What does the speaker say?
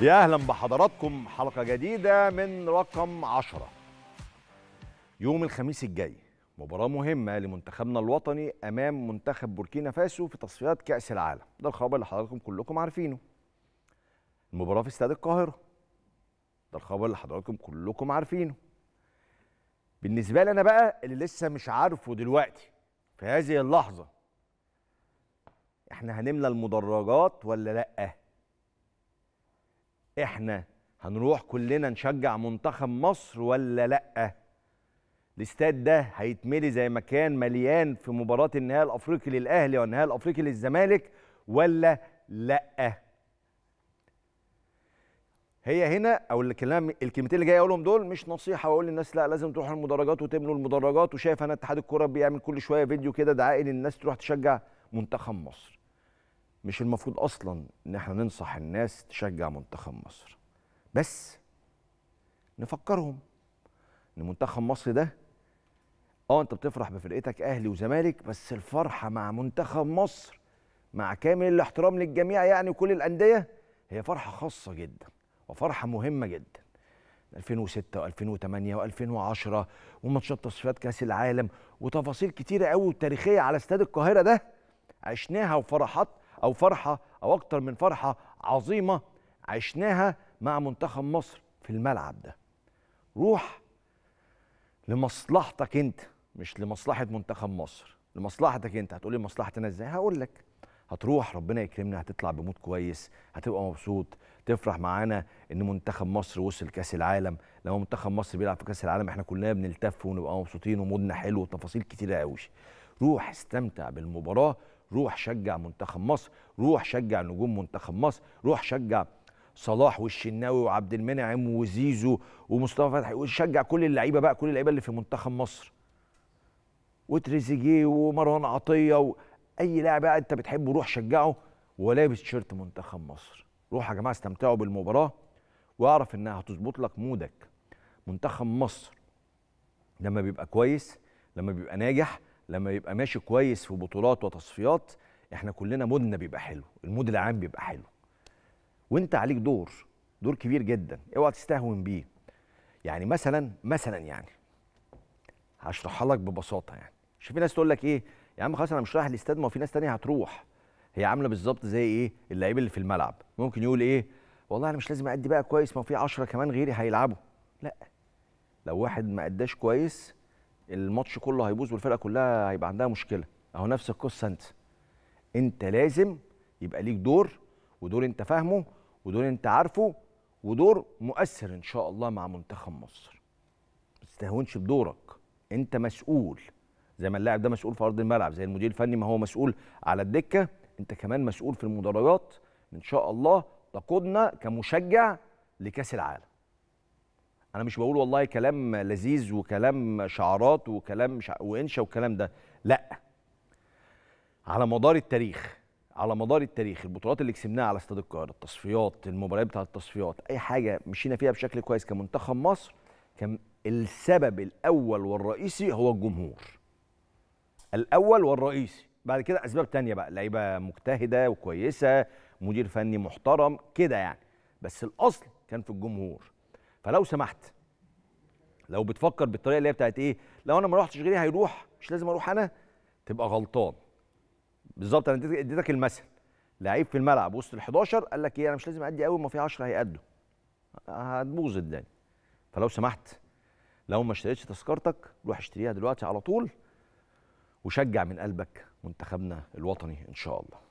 يا أهلا بحضراتكم حلقة جديدة من رقم عشرة يوم الخميس الجاي مباراة مهمة لمنتخبنا الوطني أمام منتخب بوركينا فاسو في تصفيات كأس العالم ده الخبر اللي حضراتكم كلكم عارفينه المباراة في استاد القاهرة ده الخبر اللي حضراتكم كلكم عارفينه بالنسبة لي أنا بقى اللي لسه مش عارفه دلوقتي في هذه اللحظة احنا هنملى المدرجات ولا لأ؟ احنا هنروح كلنا نشجع منتخب مصر ولا لا الاستاد ده هيتملي زي ما كان مليان في مباراه النهائي الافريقي للاهلي والنهائي الافريقي للزمالك ولا لا هي هنا او الكلام الكلمتين اللي جاي اقولهم دول مش نصيحه واقول للناس لا لازم تروحوا المدرجات وتبنوا المدرجات وشايف انا اتحاد الكوره بيعمل كل شويه فيديو كده دعائي للناس تروح تشجع منتخب مصر مش المفروض اصلا ان احنا ننصح الناس تشجع منتخب مصر بس نفكرهم ان منتخب مصر ده اه انت بتفرح بفرقتك اهلي وزمالك بس الفرحه مع منتخب مصر مع كامل الاحترام للجميع يعني وكل الانديه هي فرحه خاصه جدا وفرحه مهمه جدا 2006 و2008 و2010 وماتشات تصفيات كاس العالم وتفاصيل كتيره قوي وتاريخيه على استاد القاهره ده عشناها وفرحات او فرحه او اكتر من فرحه عظيمه عشناها مع منتخب مصر في الملعب ده روح لمصلحتك انت مش لمصلحه منتخب مصر لمصلحتك انت هتقولي مصلحتنا ازاي هقول لك هتروح ربنا يكرمنا هتطلع بموت كويس هتبقى مبسوط تفرح معانا ان منتخب مصر وصل كاس العالم لما منتخب مصر بيلعب في كاس العالم احنا كلنا بنلتف ونبقى مبسوطين ومودنا حلو وتفاصيل كتيره قوي روح استمتع بالمباراه روح شجع منتخب مصر روح شجع نجوم منتخب مصر روح شجع صلاح والشناوي وعبد المنعم وزيزو ومصطفى فتحي وشجع كل اللعيبه بقى كل اللعيبه اللي في منتخب مصر وتريزيجيه ومروان عطيه واي لاعب بقى انت بتحبه روح شجعه ولابس تيشيرت منتخب مصر روح يا جماعه استمتعوا بالمباراه واعرف انها هتظبط لك مودك منتخب مصر لما بيبقى كويس لما بيبقى ناجح لما يبقى ماشي كويس في بطولات وتصفيات احنا كلنا مودنا بيبقى حلو المود العام بيبقى حلو وانت عليك دور دور كبير جدا اوعى تستهون بيه يعني مثلا مثلا يعني هشرحها لك ببساطه يعني شوف في ناس تقول لك ايه يا عم خلاص انا مش رايح الاستاد ما في ناس تانية هتروح هي عامله بالظبط زي ايه اللعيب اللي في الملعب ممكن يقول ايه والله انا مش لازم ادي بقى كويس ما في 10 كمان غيري هيلعبوا لا لو واحد ما اداش كويس الماتش كله هيبوظ والفرقه كلها هيبقى عندها مشكله اهو نفس القصه انت انت لازم يبقى ليك دور ودور انت فاهمه ودور انت عارفه ودور مؤثر ان شاء الله مع منتخب مصر ما تستهونش بدورك انت مسؤول زي ما اللاعب ده مسؤول في ارض الملعب زي المدير الفني ما هو مسؤول على الدكه انت كمان مسؤول في المدرجات ان شاء الله تقودنا كمشجع لكاس العالم انا مش بقول والله كلام لذيذ وكلام شعارات وكلام شع... وانشا والكلام ده لا على مدار التاريخ على مدار التاريخ البطولات اللي كسبناها على استاد القاهره التصفيات المباريات بتاعه التصفيات اي حاجه مشينا فيها بشكل كويس كمنتخب مصر كان السبب الاول والرئيسي هو الجمهور الاول والرئيسي بعد كده اسباب تانية بقى لعيبه مجتهده وكويسه مدير فني محترم كده يعني بس الاصل كان في الجمهور فلو سمحت لو بتفكر بالطريقه اللي هي بتاعت ايه لو انا ما روحتش غيري هيروح مش لازم اروح انا تبقى غلطان بالظبط انا اديتك المثل لعيب في الملعب وسط ال 11 قال لك ايه انا مش لازم ادي قوي ما في 10 هيأدوا هتبوظ الدنيا فلو سمحت لو ما اشتريتش تذكرتك روح اشتريها دلوقتي على طول وشجع من قلبك منتخبنا الوطني ان شاء الله